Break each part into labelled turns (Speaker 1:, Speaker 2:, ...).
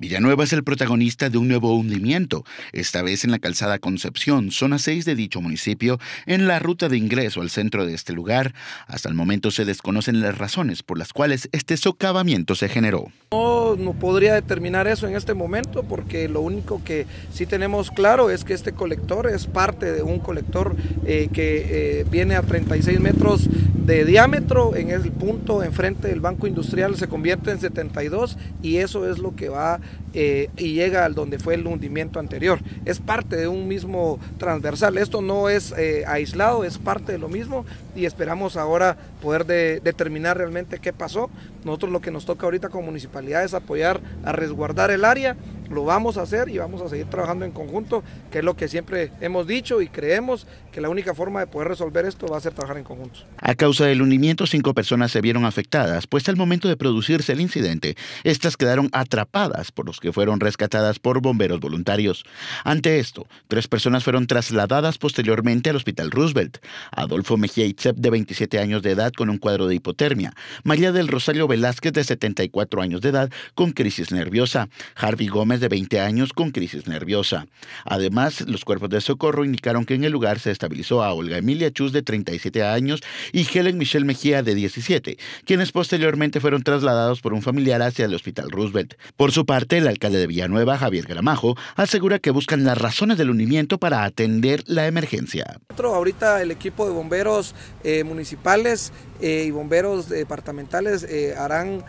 Speaker 1: Villanueva es el protagonista de un nuevo hundimiento, esta vez en la calzada Concepción, zona 6 de dicho municipio, en la ruta de ingreso al centro de este lugar. Hasta el momento se desconocen las razones por las cuales este socavamiento se generó.
Speaker 2: No, podría determinar eso en este momento porque lo único que sí tenemos claro es que este colector es parte de un colector eh, que eh, viene a 36 metros de diámetro en el punto enfrente del Banco Industrial se convierte en 72 y eso es lo que va eh, y llega al donde fue el hundimiento anterior. Es parte de un mismo transversal. Esto no es eh, aislado, es parte de lo mismo y esperamos ahora poder determinar realmente qué pasó. Nosotros lo que nos toca ahorita como municipalidad es apoyar a resguardar el área lo vamos a hacer y vamos a seguir trabajando en conjunto, que es lo que siempre hemos dicho y creemos que la única forma de poder resolver esto va a ser trabajar en conjunto.
Speaker 1: A causa del hundimiento, cinco personas se vieron afectadas, pues al momento de producirse el incidente, estas quedaron atrapadas por los que fueron rescatadas por bomberos voluntarios. Ante esto, tres personas fueron trasladadas posteriormente al Hospital Roosevelt. Adolfo Mejía de 27 años de edad, con un cuadro de hipotermia. María del Rosario Velázquez, de 74 años de edad, con crisis nerviosa. Harvey Gómez, de 20 años con crisis nerviosa. Además, los cuerpos de socorro indicaron que en el lugar se estabilizó a Olga Emilia Chus de 37 años y Helen Michelle Mejía de 17, quienes posteriormente fueron trasladados por un familiar hacia el Hospital Roosevelt. Por su parte, el alcalde de Villanueva, Javier Gramajo, asegura que buscan las razones del hundimiento para atender la emergencia.
Speaker 2: Ahorita el equipo de bomberos eh, municipales eh, y bomberos departamentales eh, harán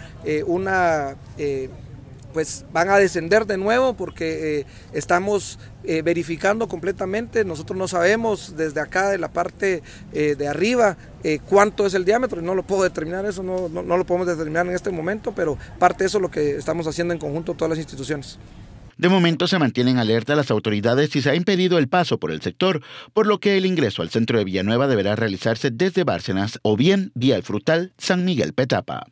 Speaker 2: una pues van a descender de nuevo porque eh, estamos eh, verificando completamente, nosotros no sabemos desde acá de la parte eh, de arriba cuánto es el diámetro, no lo puedo determinar eso, no, lo podemos determinar en este momento, pero parte de eso es lo que estamos haciendo en conjunto todas las instituciones.
Speaker 1: De momento se mantienen alerta las autoridades y se ha impedido el paso por el sector, por lo que el ingreso al centro de Villanueva deberá realizarse desde Bárcenas o bien vía el frutal San Miguel Petapa.